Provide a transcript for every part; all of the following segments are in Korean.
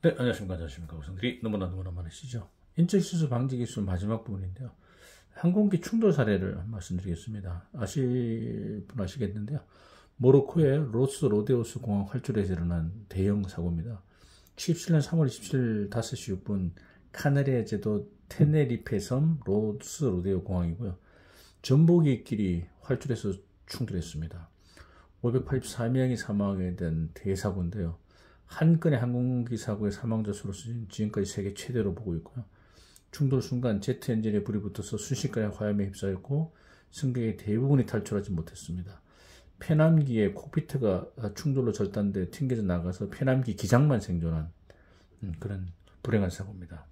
네, 안녕하십니까. 안녕하십니까. 우선들이 너무나 너무나 많으시죠. 인적실수 방지 기술 마지막 부분인데요. 항공기 충돌 사례를 말씀드리겠습니다. 아실 분 아시겠는데요. 모로코의 로스 로데오스 공항 활주로에서 일어난 대형 사고입니다. 17년 3월 27일 5시 6분 카네리아 제도 테네리페 섬 로스 로데오 공항이고요. 전복이끼리 활주로에서 충돌했습니다. 584명이 사망에 된 대사고인데요. 한 건의 항공기 사고의 사망자 수로 지금까지 세계 최대로 보고 있고요. 충돌 순간 제트 엔진에 불이 붙어서 순식간에 화염에 휩싸였고 승객의 대부분이 탈출하지 못했습니다. 폐남기의 코피트가 충돌로 절단돼 튕겨져 나가서 폐남기 기장만 생존한 음, 그런 불행한 사고입니다.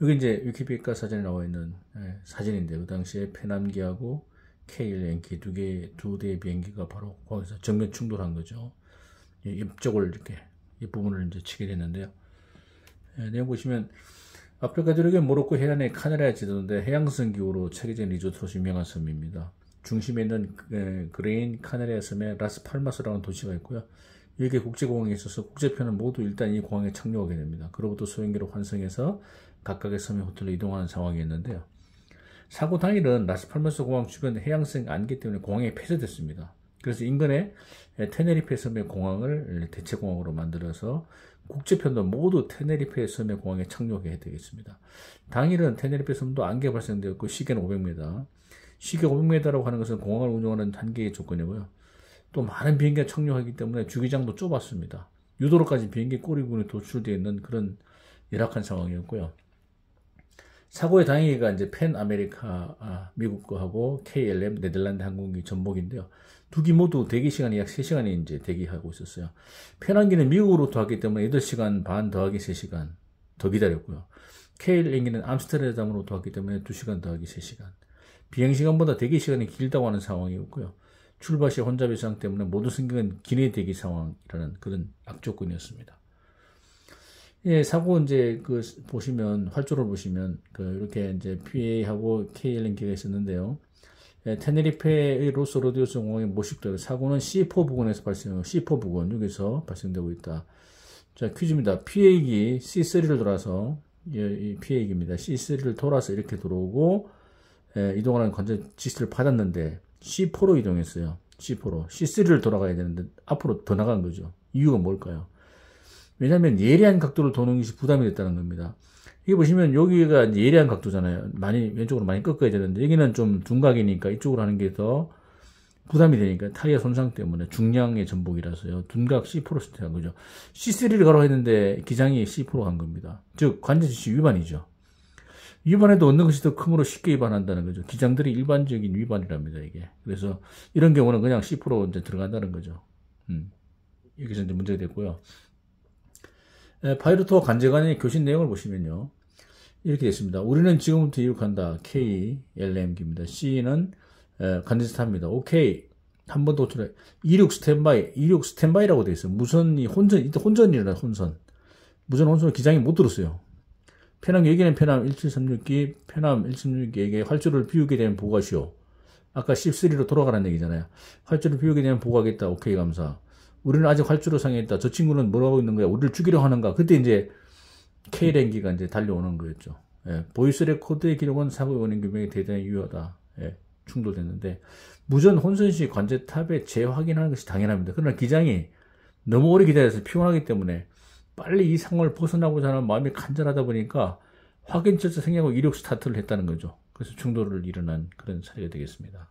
여기 이제 위키피카 사진에 나와 있는 예, 사진인데 그 당시에 폐남기하고 K1 NK 두 개, 두 대의 비행기가 바로 거기서 정면 충돌한 거죠. 옆쪽을 예, 이렇게 이 부분을 이제 치게 됐는데요. 예, 내용 보시면 아프리카들에게 모로코 해안의 카나리아 지도인데 해양성 기후로 체계적인 리조트로 유명한 섬입니다. 중심에 있는 그, 예, 그레인 카나리아 섬에 라스팔마스라는 도시가 있고요. 여기 국제공항에 있어서 국제편은 모두 일단 이 공항에 착륙하게 됩니다. 그로부터 소행기로 환승해서 각각의 섬의 호텔로 이동하는 상황이었는데요. 사고 당일은 라스팔마스 공항 주변 해양성 안개 때문에 공항이 폐쇄됐습니다. 그래서 인근에 테네리페 섬의 공항을 대체공항으로 만들어서 국제편도 모두 테네리페 섬의 공항에 착륙해야 되겠습니다. 당일은 테네리페 섬도 안개 발생되었고 시계는 500m. 시계 500m라고 하는 것은 공항을 운영하는 단계의 조건이고요. 또 많은 비행기가 착륙하기 때문에 주기장도 좁았습니다. 유도로까지 비행기 꼬리군이 도출되어 있는 그런 열악한 상황이었고요. 사고의 당위가 이제 펜 아메리카 아, 미국 거하고 KLM 네덜란드 항공기 전복인데요. 두기 모두 대기 시간이 약 3시간이 이제 대기하고 있었어요. 펜 항기는 미국으로도터 왔기 때문에 8시간 반 더하기 3시간 더 기다렸고요. KLM기는 암스테르담으로도터 왔기 때문에 2시간 더하기 3시간. 비행 시간보다 대기 시간이 길다고 하는 상황이었고요. 출발 시 혼잡 이상 때문에 모두 승객은 기내 대기 상황이라는 그런 악조건이었습니다. 예, 사고 이제 그 보시면 활주로 보시면 그 이렇게 이제 PA하고 KLN기가 있었는데요. 예, 테네리페의 로스 로디오스 공항에 모식도 사고는 C4 부근에서 발생, C4 부근 여기서 발생되고 있다. 자, 퀴즈입니다. PA기 C3를 돌아서 예, PA기입니다. C3를 돌아서 이렇게 들어오고 예, 이동하는 관전 지시를 받았는데 C4로 이동했어요. C4로 C3를 돌아가야 되는데 앞으로 더 나간 거죠. 이유가 뭘까요? 왜냐하면 예리한 각도를 도는 것이 부담이 됐다는 겁니다. 이게 보시면 여기가 예리한 각도잖아요. 많이 왼쪽으로 많이 꺾어야 되는데 여기는 좀 둔각이니까 이쪽으로 하는 게 더 부담이 되니까 타이어 손상 때문에 중량의 전복이라서요. 둔각 C4로 스트한 거죠. C3를 가로 했는데 기장이 C4로 간 겁니다. 즉 관제 지시 위반이죠. 위반해도 얻는 것이 더 크므로 쉽게 위반한다는 거죠. 기장들이 일반적인 위반이랍니다, 이게. 그래서 이런 경우는 그냥 C 프로 이제 들어간다는 거죠. 음. 여기서 이제 문제가 됐고요. 예, 파이루토와 간제관의 교신 내용을 보시면요. 이렇게 됐습니다. 우리는 지금부터 이륙한다. K, LM기입니다. C는 간제 예, 스타입니다. OK. 한번 도출해. 이륙 스탠바이. 이륙 스탠바이라고 되어 있어요. 무선이 혼전, 이때 혼전이라 혼선. 무선 혼선을 기장이 못 들었어요. 편남 여기는 편함 1736기, 편함 1736기에게 활주를 비우게 되면 보고하시오. 아까 13로 돌아가는 얘기잖아요. 활주를 비우게 되면 보고하겠다. 오케이, 감사. 우리는 아직 활주로 상에 있다. 저 친구는 뭐라고 있는 거야? 우리를 죽이려 하는가? 그때 이제 K랭기가 이제 달려오는 거였죠. 예, 보이스 레코드의 기록은 사고 원인 규명이 대단히 유효하다. 예, 충돌됐는데 무전 혼선시 관제탑에 재확인하는 것이 당연합니다. 그러나 기장이 너무 오래 기다려서 피곤하기 때문에 빨리 이 상황을 벗어나고자 하는 마음이 간절하다 보니까 확인 절차 생략하고 이륙 스타트를 했다는 거죠. 그래서 충돌을 일어난 그런 사례가 되겠습니다.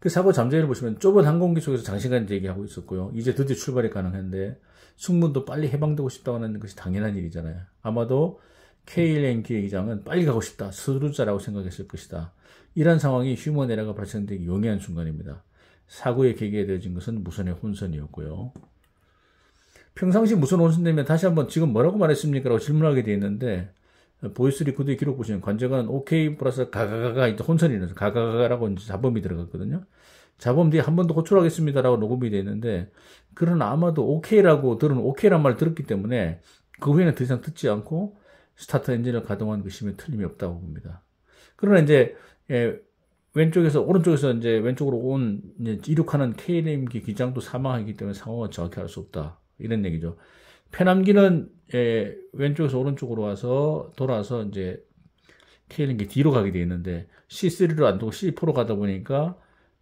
그 사고 잠재를 보시면 좁은 항공기 속에서 장시간 얘기하고 있었고요. 이제 드디어 출발이 가능한데 승무도 빨리 해방되고 싶다고 하는 것이 당연한 일이잖아요. 아마도 KLN 기획장은 빨리 가고 싶다. 수루자라고 생각했을 것이다. 이런 상황이 휴먼 에러가 발생되기 용이한 순간입니다. 사고의 계기가 되어진 것은 무선의 혼선이었고요. 평상시 무선 혼선되면 다시 한번 지금 뭐라고 말했습니까? 라고 질문하게 되어 있는데 보이스 리코드의 기록 보시면 관제관 OK 플러스 가가가가 이제 혼선이라서 가가가라고 가 이제 자범이 들어갔거든요. 자범 뒤에 한 번 더 호출하겠습니다라고 녹음이 되어 있는데 그런 아마도 OK라고 들은 OK란 말을 들었기 때문에 그 후에는 더 이상 듣지 않고 스타트 엔진을 가동한 것이면 그 틀림이 없다고 봅니다. 그러나 이제 예, 왼쪽에서 오른쪽에서 이제 왼쪽으로 온 이제 이륙하는 KLM기 기장도 사망하기 때문에 상황을 정확히 알 수 없다 이런 얘기죠. 폐남기는 예, 왼쪽에서 오른쪽으로 와서 돌아서 이제 k 링기뒤로 가게 돼 있는데 C3로 안 두고 C4로 가다 보니까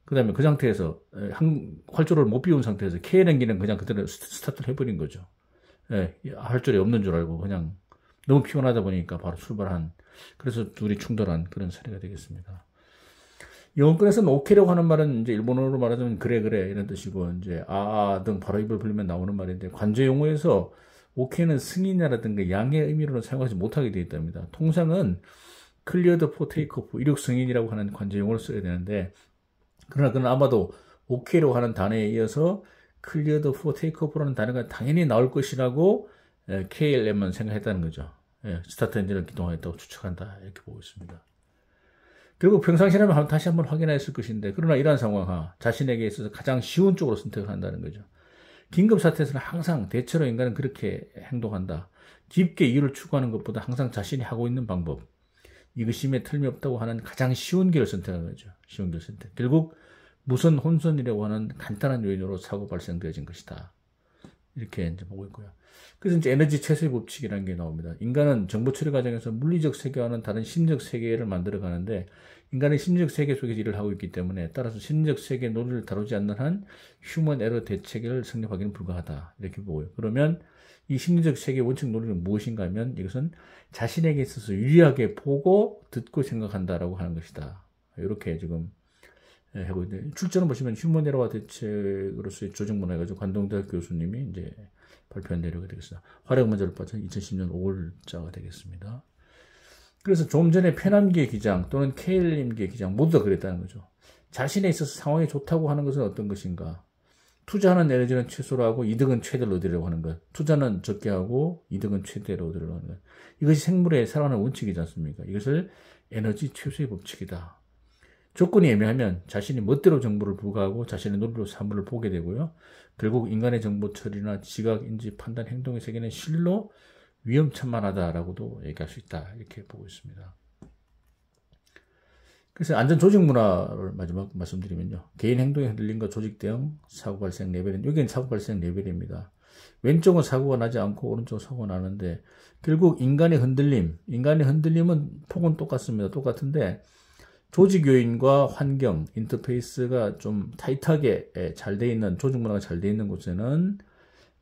그 다음에 그 상태에서 예, 한 활주로를 못 비운 상태에서 K랭기는 그냥 그대로 스타트를 해버린 거죠. 예, 활주로 없는 줄 알고 그냥 너무 피곤하다 보니까 바로 출발한 그래서 둘이 충돌한 그런 사례가 되겠습니다. 영어권에서는 오케이라고 하는 말은 이제 일본어로 말하자면 그래 그래 이런 뜻이고 이제 아아 아, 등 바로 입을 벌리면 나오는 말인데 관제 용어에서 오케이는 승인이라든가 양해 의미로는 사용하지 못하게 되어 있답니다. 통상은 클리어드 포 테이크오프 이륙 승인이라고 하는 관제 용어를 써야 되는데 그러나 그는 아마도 오케이라고 하는 단어에 이어서 클리어드 포 테이크오프라는 단어가 당연히 나올 것이라고 KLM은 생각했다는 거죠. 예, 스타트 엔진을 기동하였다고 추측한다 이렇게 보고 있습니다. 결국 평상시라면 다시 한번 확인했을 것인데 그러나 이러한 상황하 자신에게 있어서 가장 쉬운 쪽으로 선택을 한다는 거죠. 긴급 사태에서는 항상 대체로 인간은 그렇게 행동한다. 깊게 이유를 추구하는 것보다 항상 자신이 하고 있는 방법 이것심에 틀림이 없다고 하는 가장 쉬운 길을 선택하는 거죠. 쉬운 길 선택. 결국 무슨 혼선이라고 하는 간단한 요인으로 사고 발생되어진 것이다. 이렇게 이제 보고 있고요. 그래서 이제 에너지 최소의 법칙이라는 게 나옵니다. 인간은 정보 처리 과정에서 물리적 세계와는 다른 심적 세계를 만들어 가는데 인간의 심적 세계 속에서 일을 하고 있기 때문에 따라서 심적 세계 논리를 다루지 않는 한 휴먼 에러 대책을 성립하기는 불가하다. 이렇게 보고요. 그러면 이 심리적 세계 의 원칙 논리는 무엇인가 하면 이것은 자신에게 있어서 유리하게 보고 듣고 생각한다라고 하는 것이다. 이렇게 지금 예, 하고 있는데 출처는 보시면 휴머니라와 대책으로서의 조정문화 가지고 관동대학 교수님이 이제 발표한 내용이 되겠습니다. 화력 문제를 빠져 2010년 5월자가 되겠습니다. 그래서 좀 전에 페남계 기장 또는 케일림계 기장 모두 다 그랬다는 거죠. 자신에 있어서 상황이 좋다고 하는 것은 어떤 것인가? 투자하는 에너지는 최소로 하고 이득은 최대로 얻으려고 하는 것. 투자는 적게 하고 이득은 최대로 얻으려고 하는 것. 이것이 생물의 살아가는 원칙이지 않습니까? 이것을 에너지 최소의 법칙이다. 조건이 애매하면 자신이 멋대로 정보를 부과하고 자신의 논리로 사물을 보게 되고요. 결국 인간의 정보 처리나 지각, 인지, 판단, 행동의 세계는 실로 위험천만하다라고도 얘기할 수 있다. 이렇게 보고 있습니다. 그래서 안전 조직 문화를 마지막 말씀드리면요. 개인 행동에 흔들림과 조직 대응, 사고 발생 레벨은, 여기는 사고 발생 레벨입니다. 왼쪽은 사고가 나지 않고 오른쪽은 사고가 나는데, 결국 인간의 흔들림, 인간의 흔들림은 폭은 똑같습니다. 똑같은데, 조직요인과 환경 인터페이스가 좀 타이트하게 예, 잘돼 있는 조직 문화가 잘 돼 있는 곳에는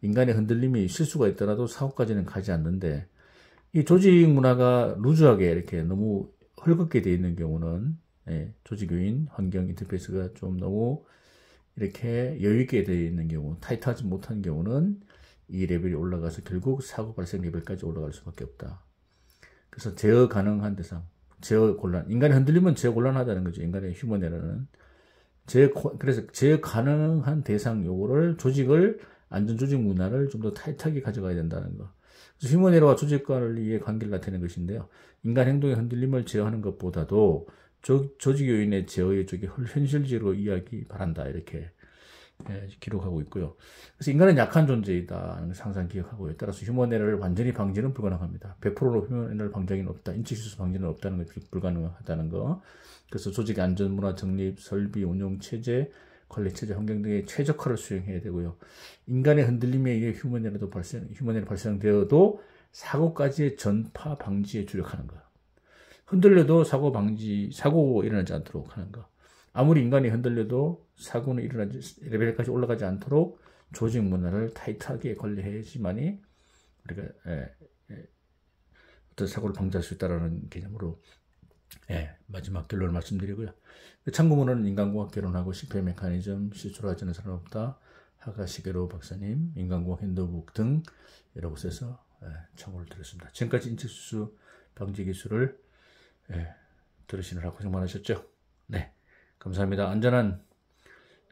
인간의 흔들림이 실수가 있더라도 사고까지는 가지 않는데 이 조직 문화가 루즈하게 이렇게 너무 헐겁게 돼 있는 경우는 예, 조직 요인 환경 인터페이스가 좀 너무 이렇게 여유 있게 되어 있는 경우 타이트하지 못한 경우는 이 레벨이 올라가서 결국 사고 발생 레벨까지 올라갈 수밖에 없다. 그래서 제어 가능한 대상 제어 곤란. 인간이 흔들리면 제어 곤란하다는 거죠. 인간의 휴먼 에러는. 제어 그래서 제 가능한 대상 요거를 조직을 안전 조직 문화를 좀 더 타이트하게 가져가야 된다는 거. 그래서 휴먼 에러와 조직 관리의 관계를 나타내는 것인데요. 인간 행동의 흔들림을 제어하는 것보다도 조, 조직 요인의 제어의 쪽이 현실적으로 이야기 바란다 이렇게 예, 기록하고 있고요. 그래서 인간은 약한 존재이다. 항상 기억하고요. 따라서 휴먼 에러를 완전히 방지는 불가능합니다. 100%로 휴먼 에러를 방지는 없다. 인체시스 방지는 없다는 것이 불가능하다는 거. 그래서 조직 안전 문화 정립, 설비, 운용 체제, 관리 체제, 환경 등의 최적화를 수행해야 되고요. 인간의 흔들림에 의해 휴먼 에러도 발생, 휴먼 에러 발생되어도 사고까지의 전파 방지에 주력하는 거. 흔들려도 사고 방지, 사고 일어나지 않도록 하는 거. 아무리 인간이 흔들려도 사고는 일어나지 레벨까지 올라가지 않도록 조직 문화를 타이트하게 관리해야지만이 우리가 에, 예, 에, 예, 어떤 사고를 방지할 수 있다라는 개념으로 예, 마지막 결론을 말씀드리고요. 참고문헌은 인간공학 결론하고 실패 메커니즘, 시초로 하지는 사람 없다, 하가시게로 박사님, 인간공학 핸드북등 여러 곳에서 예, 청구를 드렸습니다. 지금까지 인체수수 방지 기술을 예, 들으시느라 고생 많으셨죠? 네. 감사합니다. 안전한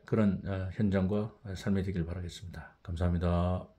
그런 어, 현장과 삶이 되길 바라겠습니다. 감사합니다.